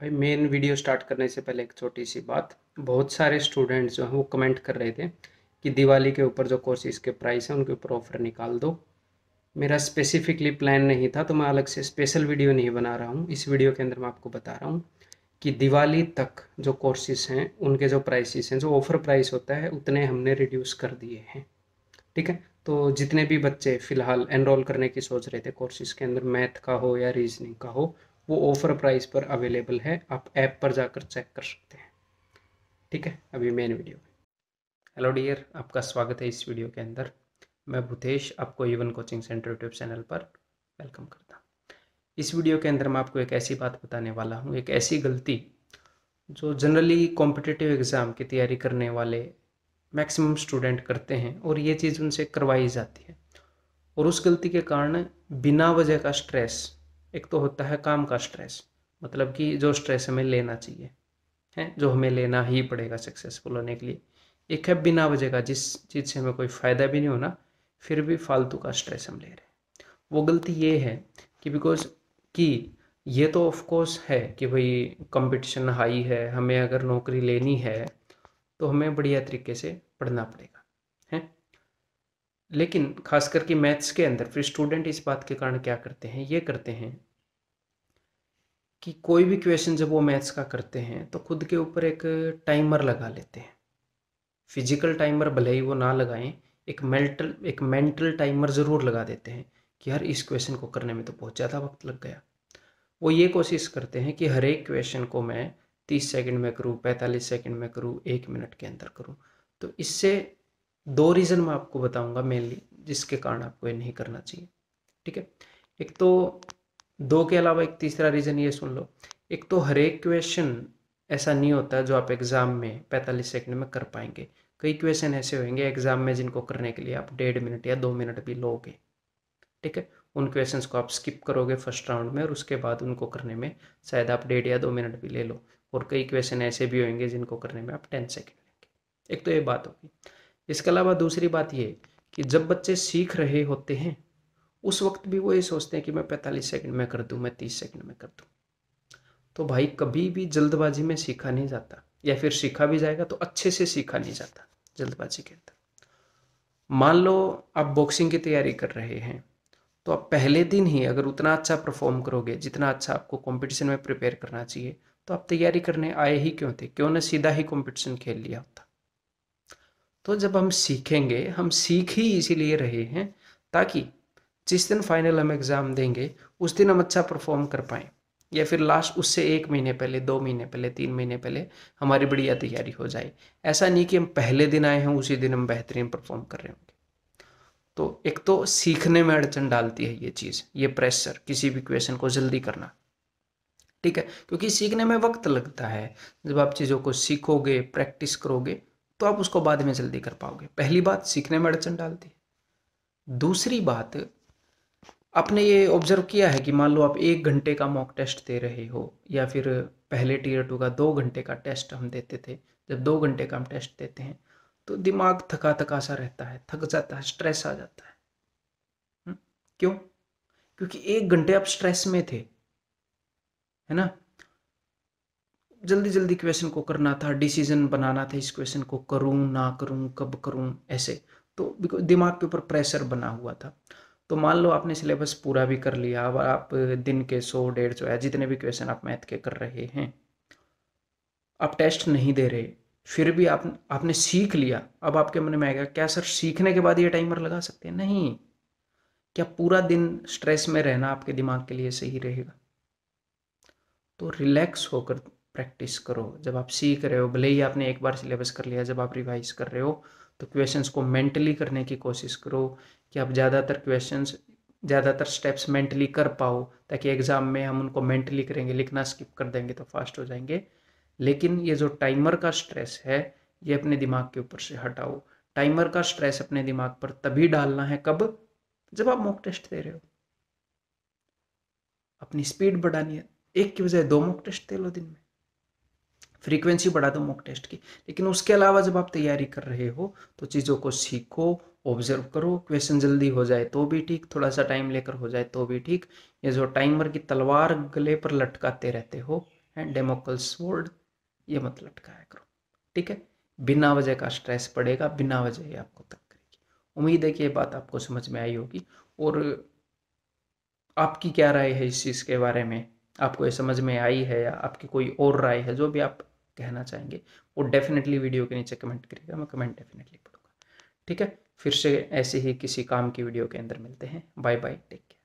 भाई main video start करने से पहले एक छोटी सी बात बहुत सारे स्टूडेंट्स जो हैं वो कमेंट कर रहे थे कि दिवाली के ऊपर जो कोर्सेज के प्राइस हैं उनके ऊपर ऑफर निकाल दो मेरा स्पेसिफिकली प्लान नहीं था तो मैं अलग से स्पेशल वीडियो नहीं बना रहा हूँ इस वीडियो के अंदर मैं आपको बता रहा हूँ कि दिवाली तक जो कोर्सेज हैं उनके जो प्राइसेस हैं जो ऑफर प्राइस होता है उतने हमने रिड्यूस कर दिए हैं ठीक है तो जितने भी बच्चे फ़िलहाल एनरोल करने की सोच रहे थे कोर्सेज के अंदर मैथ का हो या रीजनिंग का हो वो ऑफ़र प्राइस पर अवेलेबल है आप ऐप पर जाकर चेक कर सकते हैं ठीक है अभी मेन वीडियो में हेलो डियर आपका स्वागत है इस वीडियो के अंदर मैं भूतेश आपको even coaching centre YouTube channel पर वेलकम करता हूँ इस वीडियो के अंदर मैं आपको एक ऐसी बात बताने वाला हूँ एक ऐसी गलती जो जनरली कॉम्पिटिटिव एग्ज़ाम की तैयारी करने वाले मैक्सिमम स्टूडेंट करते हैं और ये चीज़ उनसे करवाई जाती है और उस गलती के कारण बिना वजह का स्ट्रेस एक तो होता है काम का स्ट्रेस मतलब कि जो स्ट्रेस हमें लेना चाहिए हैं जो हमें लेना ही पड़ेगा सक्सेसफुल होने के लिए एक है बिना वजह का जिस चीज़ से हमें कोई फ़ायदा भी नहीं होना फिर भी फालतू का स्ट्रेस हम ले रहे हैं वो गलती ये है कि बिकॉज कि ये तो ऑफकोर्स है कि भाई कंपटीशन हाई है हमें अगर नौकरी लेनी है तो हमें बढ़िया तरीके से पढ़ना पड़ेगा है लेकिन खास करके मैथ्स के अंदर फिर स्टूडेंट इस बात के कारण क्या करते हैं ये करते हैं कि कोई भी क्वेश्चन जब वो मैथ्स का करते हैं तो खुद के ऊपर एक टाइमर लगा लेते हैं फिजिकल टाइमर भले ही वो ना लगाएं एक मेंटल एक मेंटल टाइमर ज़रूर लगा देते हैं कि यार इस क्वेश्चन को करने में तो बहुत ज़्यादा वक्त लग गया वो ये कोशिश करते हैं कि हर एक क्वेश्चन को मैं तीस सेकंड में करूँ पैंतालीस सेकंड में करूँ एक मिनट के अंदर करूँ तो इससे दो रीज़न मैं आपको बताऊँगा मेनली जिसके कारण आपको ये नहीं करना चाहिए ठीक है एक तो दो के अलावा एक तीसरा रीज़न ये सुन लो एक तो हर एक क्वेश्चन ऐसा नहीं होता जो आप एग्ज़ाम में पैंतालीस सेकंड में कर पाएंगे कई क्वेश्चन ऐसे होंगे एग्ज़ाम में जिनको करने के लिए आप डेढ़ मिनट या दो मिनट भी लोगे ठीक है उन क्वेश्चन को आप स्किप करोगे फर्स्ट राउंड में और उसके बाद उनको करने में शायद आप डेढ़ या दो मिनट भी ले लो और कई क्वेश्चन ऐसे भी होंगे जिनको करने में आप टेन सेकेंड लेंगे एक तो ये बात होगी इसके अलावा दूसरी बात ये कि जब बच्चे सीख रहे होते हैं उस वक्त भी वो ये सोचते हैं कि मैं पैंतालीस सेकंड में कर दूँ मैं तीस सेकंड में कर दूँ तो भाई कभी भी जल्दबाजी में सीखा नहीं जाता या फिर सीखा भी जाएगा तो अच्छे से सीखा नहीं जाता जल्दबाजी के अंदर मान लो आप बॉक्सिंग की तैयारी कर रहे हैं तो आप पहले दिन ही अगर उतना अच्छा परफॉर्म करोगे जितना अच्छा आपको कंपटीशन में प्रिपेयर करना चाहिए तो आप तैयारी करने आए ही क्यों थे क्यों ना सीधा ही कंपटीशन खेल लिया होता तो जब हम सीखेंगे हम सीख ही इसीलिए रहे हैं ताकि जिस दिन फाइनल हम एग्ज़ाम देंगे उस दिन हम अच्छा परफॉर्म कर पाएँ या फिर लास्ट उससे एक महीने पहले दो महीने पहले तीन महीने पहले हमारी बढ़िया तैयारी हो जाए ऐसा नहीं कि हम पहले दिन आए हैं उसी दिन हम बेहतरीन परफॉर्म कर रहे होंगे तो एक तो सीखने में अड़चन डालती है ये चीज़ ये प्रेशर किसी भी क्वेश्चन को जल्दी करना ठीक है क्योंकि सीखने में वक्त लगता है जब आप चीज़ों को सीखोगे प्रैक्टिस करोगे तो आप उसको बाद में जल्दी कर पाओगे पहली बात सीखने में अड़चन डालती है दूसरी बात आपने ये ऑब्जर्व किया है कि मान लो आप एक घंटे का मॉक टेस्ट दे रहे हो या फिर पहले टीयर टू का दो घंटे का टेस्ट हम देते थे जब दो घंटे का हम टेस्ट देते हैं तो दिमाग थका थका सा रहता है थक जाता है स्ट्रेस आ जाता है हम्म, क्यों क्योंकि एक घंटे आप स्ट्रेस में थे है ना जल्दी जल्दी क्वेश्चन को करना था डिसीजन बनाना था इस क्वेश्चन को करूं ना करूं कब करूं ऐसे तो दिमाग के ऊपर प्रेशर बना हुआ था तो मान लो आपने सिलेबस पूरा भी कर लिया अब आप दिन के सौ डेढ़ सौ या जितने भी क्वेश्चन आप मैथ के कर रहे हैं आप टेस्ट नहीं दे रहे फिर भी आप आपने सीख लिया अब आपके मन में आएगा क्या सर सीखने के बाद ये टाइमर लगा सकते हैं नहीं क्या पूरा दिन स्ट्रेस में रहना आपके दिमाग के लिए सही रहेगा तो रिलैक्स होकर प्रैक्टिस करो जब आप सीख रहे हो भले ही आपने एक बार सिलेबस कर लिया जब आप रिवाइज कर रहे हो तो क्वेश्चंस को मेंटली करने की कोशिश करो कि आप ज़्यादातर क्वेश्चंस ज़्यादातर स्टेप्स मेंटली कर पाओ ताकि एग्ज़ाम में हम उनको मेंटली करेंगे लिखना स्किप कर देंगे तो फास्ट हो जाएंगे लेकिन ये जो टाइमर का स्ट्रेस है ये अपने दिमाग के ऊपर से हटाओ टाइमर का स्ट्रेस अपने दिमाग पर तभी डालना है कब जब आप मॉक टेस्ट दे रहे हो अपनी स्पीड बढ़ानी है एक की बजाय दो मॉक टेस्ट दे लो दिन में फ्रीक्वेंसी बढ़ा दो मॉक टेस्ट की लेकिन उसके अलावा जब आप तैयारी कर रहे हो तो चीज़ों को सीखो ऑब्जर्व करो क्वेश्चन जल्दी हो जाए तो भी ठीक थोड़ा सा टाइम लेकर हो जाए तो भी ठीक ये जो टाइमर की तलवार गले पर लटकाते रहते हो एंड डेमोकल स्वॉर्ड ये मत लटकाया करो ठीक है बिना वजह का स्ट्रेस पड़ेगा बिना वजह ही आपको तक करेगी उम्मीद है कि ये बात आपको समझ में आई होगी और आपकी क्या राय है इस चीज़ के बारे में आपको ये समझ में आई है या आपकी कोई और राय है जो भी आप कहना चाहेंगे वो डेफिनेटली वीडियो के नीचे कमेंट करिएगा मैं कमेंट डेफिनेटली पढ़ूंगा ठीक है फिर से ऐसे ही किसी काम की वीडियो के अंदर मिलते हैं बाय बाय टेक केयर